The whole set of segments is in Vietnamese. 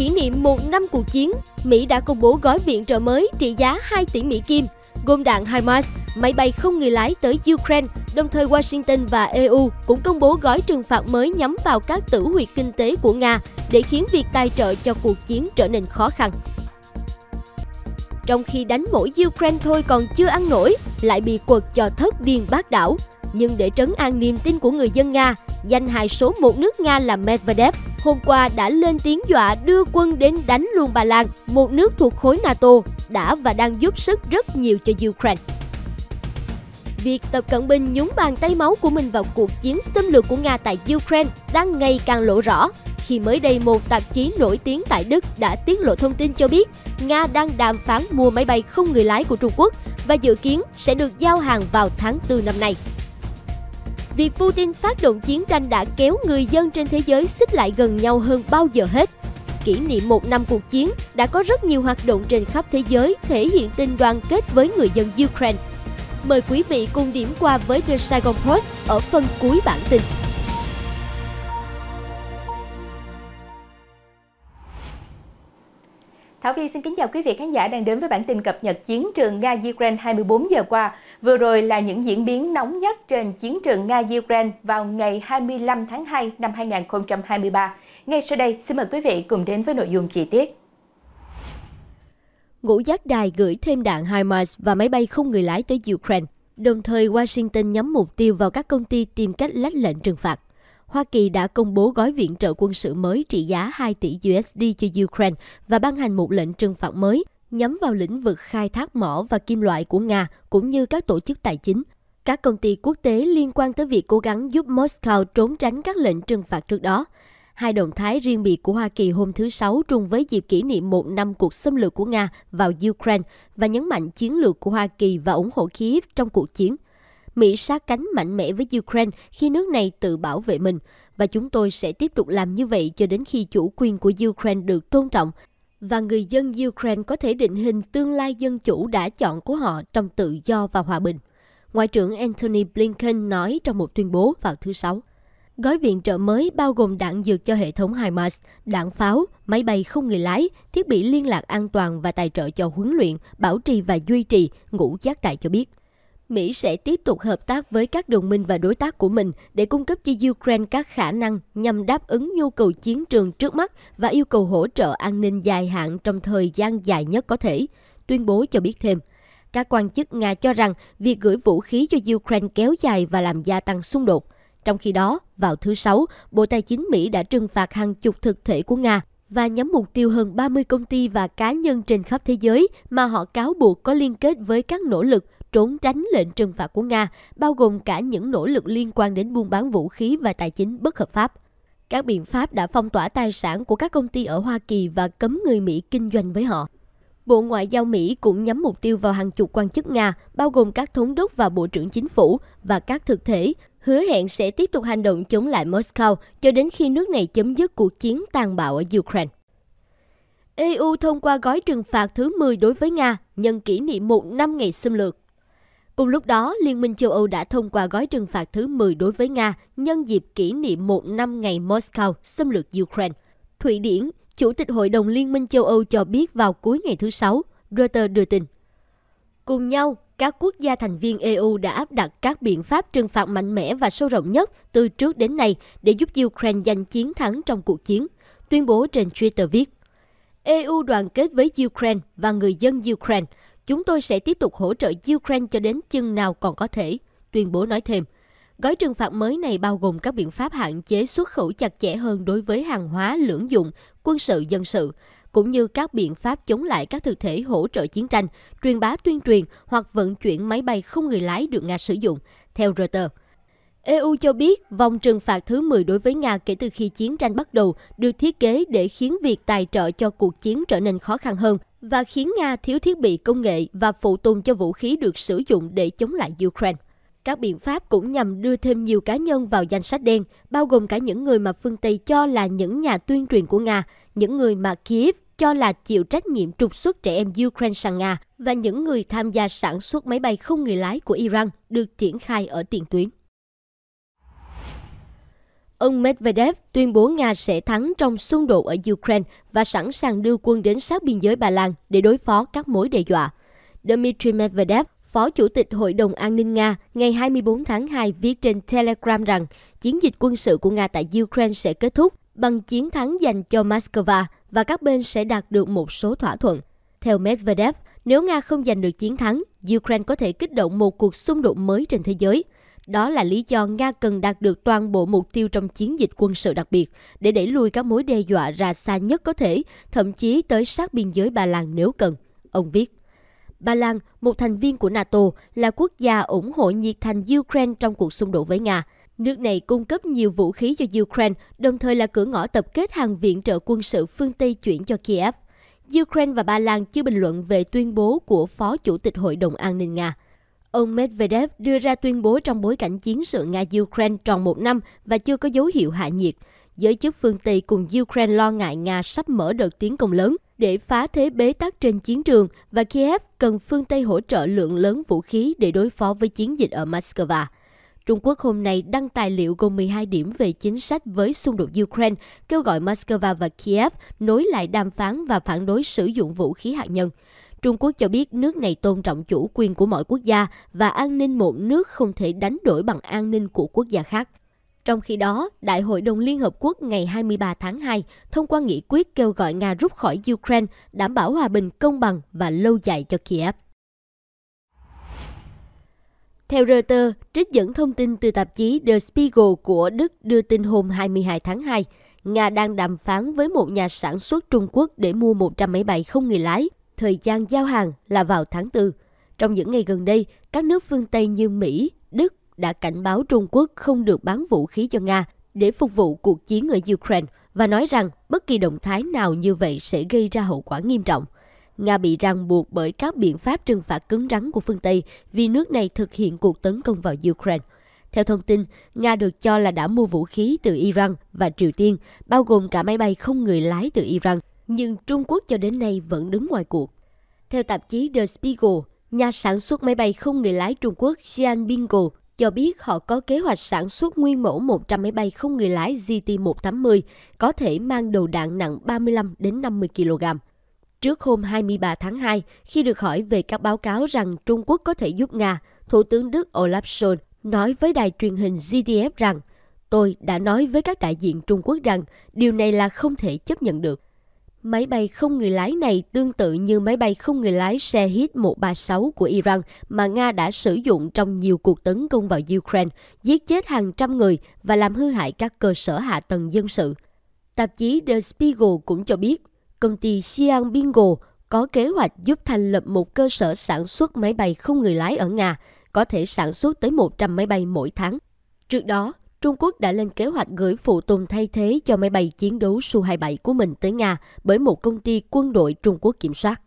kỷ niệm một năm cuộc chiến, Mỹ đã công bố gói viện trợ mới trị giá 2 tỷ Mỹ Kim, gồm đạn HIMARS, máy bay không người lái tới Ukraine. Đồng thời, Washington và EU cũng công bố gói trừng phạt mới nhắm vào các tử huyệt kinh tế của Nga để khiến việc tài trợ cho cuộc chiến trở nên khó khăn. Trong khi đánh mỗi Ukraine thôi còn chưa ăn nổi, lại bị quật cho thất điên bát đảo. Nhưng để trấn an niềm tin của người dân Nga, Danh hài số một nước Nga là Medvedev hôm qua đã lên tiếng dọa đưa quân đến đánh luôn Ba Lan, một nước thuộc khối NATO, đã và đang giúp sức rất nhiều cho Ukraine. Việc Tập Cận Bình nhúng bàn tay máu của mình vào cuộc chiến xâm lược của Nga tại Ukraine đang ngày càng lộ rõ khi mới đây một tạp chí nổi tiếng tại Đức đã tiết lộ thông tin cho biết Nga đang đàm phán mua máy bay không người lái của Trung Quốc và dự kiến sẽ được giao hàng vào tháng 4 năm nay việc Putin phát động chiến tranh đã kéo người dân trên thế giới xích lại gần nhau hơn bao giờ hết. Kỷ niệm một năm cuộc chiến đã có rất nhiều hoạt động trên khắp thế giới thể hiện tình đoàn kết với người dân Ukraine. Mời quý vị cùng điểm qua với The Saigon Post ở phần cuối bản tin. Thảo Vy xin kính chào quý vị khán giả đang đến với bản tin cập nhật chiến trường Nga-Ukraine 24 giờ qua. Vừa rồi là những diễn biến nóng nhất trên chiến trường Nga-Ukraine vào ngày 25 tháng 2 năm 2023. Ngay sau đây, xin mời quý vị cùng đến với nội dung chi tiết. Ngũ giác đài gửi thêm đạn HIMARS và máy bay không người lái tới Ukraine. Đồng thời, Washington nhắm mục tiêu vào các công ty tìm cách lách lệnh trừng phạt. Hoa Kỳ đã công bố gói viện trợ quân sự mới trị giá 2 tỷ USD cho Ukraine và ban hành một lệnh trừng phạt mới nhắm vào lĩnh vực khai thác mỏ và kim loại của Nga cũng như các tổ chức tài chính. Các công ty quốc tế liên quan tới việc cố gắng giúp Moscow trốn tránh các lệnh trừng phạt trước đó. Hai động thái riêng biệt của Hoa Kỳ hôm thứ Sáu trùng với dịp kỷ niệm một năm cuộc xâm lược của Nga vào Ukraine và nhấn mạnh chiến lược của Hoa Kỳ và ủng hộ Kiev trong cuộc chiến – Mỹ sát cánh mạnh mẽ với Ukraine khi nước này tự bảo vệ mình và chúng tôi sẽ tiếp tục làm như vậy cho đến khi chủ quyền của Ukraine được tôn trọng và người dân Ukraine có thể định hình tương lai dân chủ đã chọn của họ trong tự do và hòa bình. Ngoại trưởng Antony Blinken nói trong một tuyên bố vào thứ Sáu. Gói viện trợ mới bao gồm đạn dược cho hệ thống HIMARS, đạn pháo, máy bay không người lái, thiết bị liên lạc an toàn và tài trợ cho huấn luyện, bảo trì và duy trì, ngũ giác đại cho biết. Mỹ sẽ tiếp tục hợp tác với các đồng minh và đối tác của mình để cung cấp cho Ukraine các khả năng nhằm đáp ứng nhu cầu chiến trường trước mắt và yêu cầu hỗ trợ an ninh dài hạn trong thời gian dài nhất có thể, tuyên bố cho biết thêm. Các quan chức Nga cho rằng việc gửi vũ khí cho Ukraine kéo dài và làm gia tăng xung đột. Trong khi đó, vào thứ Sáu, Bộ Tài chính Mỹ đã trừng phạt hàng chục thực thể của Nga và nhắm mục tiêu hơn 30 công ty và cá nhân trên khắp thế giới mà họ cáo buộc có liên kết với các nỗ lực trốn tránh lệnh trừng phạt của Nga, bao gồm cả những nỗ lực liên quan đến buôn bán vũ khí và tài chính bất hợp pháp. Các biện pháp đã phong tỏa tài sản của các công ty ở Hoa Kỳ và cấm người Mỹ kinh doanh với họ. Bộ Ngoại giao Mỹ cũng nhắm mục tiêu vào hàng chục quan chức Nga, bao gồm các thống đốc và bộ trưởng chính phủ và các thực thể, hứa hẹn sẽ tiếp tục hành động chống lại Moscow cho đến khi nước này chấm dứt cuộc chiến tàn bạo ở Ukraine. EU thông qua gói trừng phạt thứ 10 đối với Nga nhân kỷ niệm một năm ngày xâm lược. Cùng lúc đó, Liên minh châu Âu đã thông qua gói trừng phạt thứ 10 đối với Nga nhân dịp kỷ niệm một năm ngày Moscow xâm lược Ukraine. Thụy Điển, Chủ tịch Hội đồng Liên minh châu Âu cho biết vào cuối ngày thứ Sáu, Reuters đưa tin. Cùng nhau, các quốc gia thành viên EU đã áp đặt các biện pháp trừng phạt mạnh mẽ và sâu rộng nhất từ trước đến nay để giúp Ukraine giành chiến thắng trong cuộc chiến, tuyên bố trên Twitter viết. EU đoàn kết với Ukraine và người dân Ukraine – Chúng tôi sẽ tiếp tục hỗ trợ Ukraine cho đến chừng nào còn có thể, tuyên bố nói thêm. Gói trừng phạt mới này bao gồm các biện pháp hạn chế xuất khẩu chặt chẽ hơn đối với hàng hóa lưỡng dụng, quân sự, dân sự, cũng như các biện pháp chống lại các thực thể hỗ trợ chiến tranh, truyền bá tuyên truyền hoặc vận chuyển máy bay không người lái được Nga sử dụng, theo Reuters. EU cho biết vòng trừng phạt thứ 10 đối với Nga kể từ khi chiến tranh bắt đầu được thiết kế để khiến việc tài trợ cho cuộc chiến trở nên khó khăn hơn và khiến Nga thiếu thiết bị công nghệ và phụ tùng cho vũ khí được sử dụng để chống lại Ukraine. Các biện pháp cũng nhằm đưa thêm nhiều cá nhân vào danh sách đen, bao gồm cả những người mà phương Tây cho là những nhà tuyên truyền của Nga, những người mà Kiev cho là chịu trách nhiệm trục xuất trẻ em Ukraine sang Nga và những người tham gia sản xuất máy bay không người lái của Iran được triển khai ở tiền tuyến. Ông Medvedev tuyên bố Nga sẽ thắng trong xung đột ở Ukraine và sẵn sàng đưa quân đến sát biên giới Ba Lan để đối phó các mối đe dọa. Dmitry Medvedev, Phó Chủ tịch Hội đồng An ninh Nga, ngày 24 tháng 2 viết trên Telegram rằng chiến dịch quân sự của Nga tại Ukraine sẽ kết thúc bằng chiến thắng dành cho Moscow và các bên sẽ đạt được một số thỏa thuận. Theo Medvedev, nếu Nga không giành được chiến thắng, Ukraine có thể kích động một cuộc xung đột mới trên thế giới – đó là lý do Nga cần đạt được toàn bộ mục tiêu trong chiến dịch quân sự đặc biệt để đẩy lùi các mối đe dọa ra xa nhất có thể, thậm chí tới sát biên giới Ba Lan nếu cần. Ông viết. Ba Lan, một thành viên của NATO, là quốc gia ủng hộ nhiệt thành Ukraine trong cuộc xung đột với Nga. Nước này cung cấp nhiều vũ khí cho Ukraine, đồng thời là cửa ngõ tập kết hàng viện trợ quân sự phương Tây chuyển cho Kiev. Ukraine và Ba Lan chưa bình luận về tuyên bố của Phó Chủ tịch Hội đồng An ninh Nga. Ông Medvedev đưa ra tuyên bố trong bối cảnh chiến sự Nga-Ukraine tròn một năm và chưa có dấu hiệu hạ nhiệt. Giới chức phương Tây cùng Ukraine lo ngại Nga sắp mở đợt tiến công lớn để phá thế bế tắc trên chiến trường và Kiev cần phương Tây hỗ trợ lượng lớn vũ khí để đối phó với chiến dịch ở Moscow. Trung Quốc hôm nay đăng tài liệu gồm 12 điểm về chính sách với xung đột Ukraine, kêu gọi Moscow và Kiev nối lại đàm phán và phản đối sử dụng vũ khí hạt nhân. Trung Quốc cho biết nước này tôn trọng chủ quyền của mọi quốc gia và an ninh một nước không thể đánh đổi bằng an ninh của quốc gia khác. Trong khi đó, Đại hội đồng Liên Hợp Quốc ngày 23 tháng 2 thông qua nghị quyết kêu gọi Nga rút khỏi Ukraine, đảm bảo hòa bình công bằng và lâu dài cho Kiev. Theo Reuters, trích dẫn thông tin từ tạp chí The Spiegel của Đức đưa tin hôm 22 tháng 2, Nga đang đàm phán với một nhà sản xuất Trung Quốc để mua 100 máy bay không người lái thời gian giao hàng là vào tháng 4. Trong những ngày gần đây, các nước phương Tây như Mỹ, Đức đã cảnh báo Trung Quốc không được bán vũ khí cho Nga để phục vụ cuộc chiến ở Ukraine và nói rằng bất kỳ động thái nào như vậy sẽ gây ra hậu quả nghiêm trọng. Nga bị ràng buộc bởi các biện pháp trừng phạt cứng rắn của phương Tây vì nước này thực hiện cuộc tấn công vào Ukraine. Theo thông tin, Nga được cho là đã mua vũ khí từ Iran và Triều Tiên, bao gồm cả máy bay không người lái từ Iran nhưng Trung Quốc cho đến nay vẫn đứng ngoài cuộc. Theo tạp chí The Spiegel, nhà sản xuất máy bay không người lái Trung Quốc Xi'an Xianbingo cho biết họ có kế hoạch sản xuất nguyên mẫu 100 máy bay không người lái GT-180 có thể mang đầu đạn nặng 35 đến 50 kg. Trước hôm 23 tháng 2, khi được hỏi về các báo cáo rằng Trung Quốc có thể giúp Nga, Thủ tướng Đức Olaf Scholz nói với đài truyền hình GDF rằng Tôi đã nói với các đại diện Trung Quốc rằng điều này là không thể chấp nhận được. Máy bay không người lái này tương tự như máy bay không người lái xe HIT-136 của Iran mà Nga đã sử dụng trong nhiều cuộc tấn công vào Ukraine, giết chết hàng trăm người và làm hư hại các cơ sở hạ tầng dân sự. Tạp chí The Spiegel cũng cho biết, công ty Xi'an Bingo có kế hoạch giúp thành lập một cơ sở sản xuất máy bay không người lái ở Nga, có thể sản xuất tới 100 máy bay mỗi tháng. Trước đó, Trung Quốc đã lên kế hoạch gửi phụ tùng thay thế cho máy bay chiến đấu Su-27 của mình tới Nga bởi một công ty quân đội Trung Quốc kiểm soát.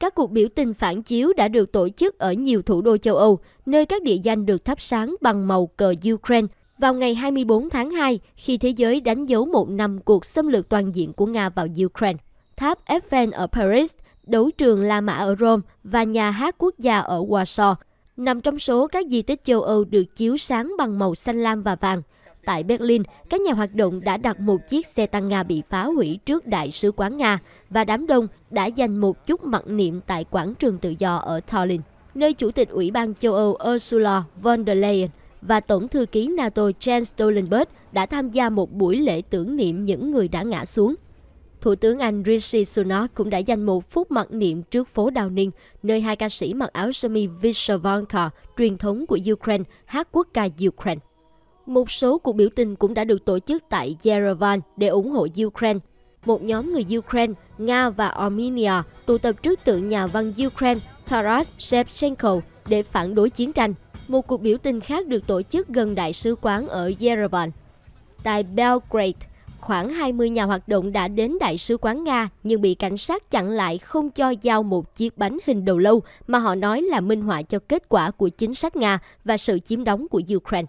Các cuộc biểu tình phản chiếu đã được tổ chức ở nhiều thủ đô châu Âu, nơi các địa danh được thắp sáng bằng màu cờ Ukraine vào ngày 24 tháng 2 khi thế giới đánh dấu một năm cuộc xâm lược toàn diện của Nga vào Ukraine. Tháp Eiffel ở Paris, đấu trường La Mã ở Rome và nhà hát quốc gia ở Warsaw – nằm trong số các di tích châu Âu được chiếu sáng bằng màu xanh lam và vàng. Tại Berlin, các nhà hoạt động đã đặt một chiếc xe tăng Nga bị phá hủy trước Đại sứ quán Nga và đám đông đã dành một chút mặc niệm tại quảng trường tự do ở Tallinn, nơi Chủ tịch Ủy ban châu Âu Ursula von der Leyen và Tổng thư ký NATO Jens Stoltenberg đã tham gia một buổi lễ tưởng niệm những người đã ngã xuống. Thủ tướng Anh Rishi Sunak cũng đã dành một phút mặc niệm trước phố Downing, nơi hai ca sĩ mặc áo sơ mi Vishvavanka, truyền thống của Ukraine, hát quốc ca Ukraine. Một số cuộc biểu tình cũng đã được tổ chức tại Yerevan để ủng hộ Ukraine. Một nhóm người Ukraine, Nga và Armenia tụ tập trước tượng nhà văn Ukraine Taras Shevchenko để phản đối chiến tranh. Một cuộc biểu tình khác được tổ chức gần đại sứ quán ở Yerevan. Tại Belgrade, khoảng 20 nhà hoạt động đã đến Đại sứ quán Nga nhưng bị cảnh sát chặn lại không cho giao một chiếc bánh hình đầu lâu mà họ nói là minh họa cho kết quả của chính sách Nga và sự chiếm đóng của Ukraine.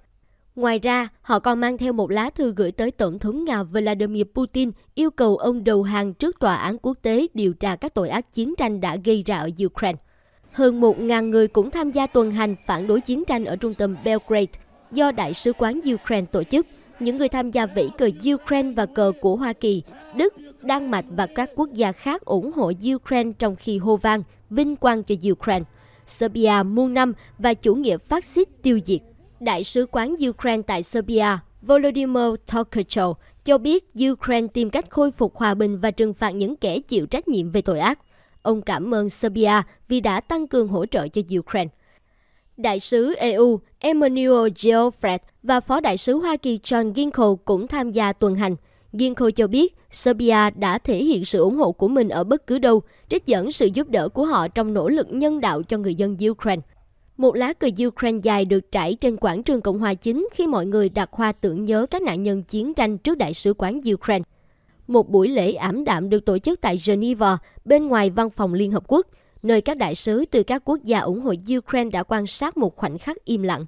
Ngoài ra, họ còn mang theo một lá thư gửi tới Tổng thống Nga Vladimir Putin yêu cầu ông đầu hàng trước tòa án quốc tế điều tra các tội ác chiến tranh đã gây ra ở Ukraine. Hơn 1.000 người cũng tham gia tuần hành phản đối chiến tranh ở trung tâm Belgrade do Đại sứ quán Ukraine tổ chức những người tham gia vĩ cờ Ukraine và cờ của Hoa Kỳ, Đức, Đan Mạch và các quốc gia khác ủng hộ Ukraine trong khi hô vang, vinh quang cho Ukraine. Serbia muôn năm và chủ nghĩa phát xít tiêu diệt. Đại sứ quán Ukraine tại Serbia, Volodymyr Tokachov, cho biết Ukraine tìm cách khôi phục hòa bình và trừng phạt những kẻ chịu trách nhiệm về tội ác. Ông cảm ơn Serbia vì đã tăng cường hỗ trợ cho Ukraine. Đại sứ EU Emmanuel Geoffrey và Phó Đại sứ Hoa Kỳ John Ginkle cũng tham gia tuần hành. Ginkle cho biết Serbia đã thể hiện sự ủng hộ của mình ở bất cứ đâu, trích dẫn sự giúp đỡ của họ trong nỗ lực nhân đạo cho người dân Ukraine. Một lá cờ Ukraine dài được trải trên quảng trường Cộng hòa chính khi mọi người đặt hoa tưởng nhớ các nạn nhân chiến tranh trước Đại sứ quán Ukraine. Một buổi lễ ảm đạm được tổ chức tại Geneva bên ngoài văn phòng Liên Hợp Quốc – nơi các đại sứ từ các quốc gia ủng hộ Ukraine đã quan sát một khoảnh khắc im lặng.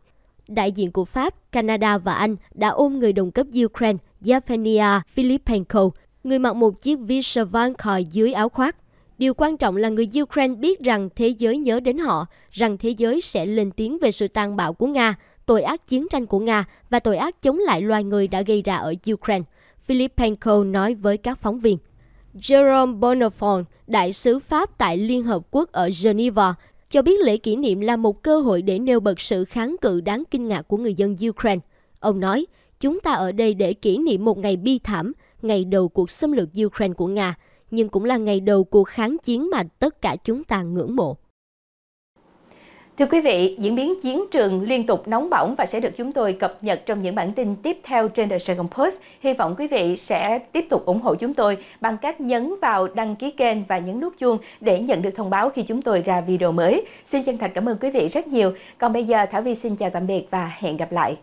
Đại diện của Pháp, Canada và Anh đã ôm người đồng cấp Ukraine Yevgenia Filipenko, người mặc một chiếc khỏi dưới áo khoác. Điều quan trọng là người Ukraine biết rằng thế giới nhớ đến họ, rằng thế giới sẽ lên tiếng về sự tàn bạo của Nga, tội ác chiến tranh của Nga và tội ác chống lại loài người đã gây ra ở Ukraine. Filipenko nói với các phóng viên. Jerome Bonafont, Đại sứ Pháp tại Liên Hợp Quốc ở Geneva, cho biết lễ kỷ niệm là một cơ hội để nêu bật sự kháng cự đáng kinh ngạc của người dân Ukraine. Ông nói, chúng ta ở đây để kỷ niệm một ngày bi thảm, ngày đầu cuộc xâm lược Ukraine của Nga, nhưng cũng là ngày đầu cuộc kháng chiến mà tất cả chúng ta ngưỡng mộ. Thưa quý vị, diễn biến chiến trường liên tục nóng bỏng và sẽ được chúng tôi cập nhật trong những bản tin tiếp theo trên The Sài Post. Hy vọng quý vị sẽ tiếp tục ủng hộ chúng tôi bằng cách nhấn vào đăng ký kênh và nhấn nút chuông để nhận được thông báo khi chúng tôi ra video mới. Xin chân thành cảm ơn quý vị rất nhiều. Còn bây giờ, Thảo Vi xin chào tạm biệt và hẹn gặp lại.